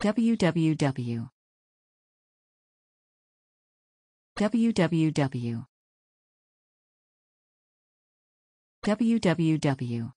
www www www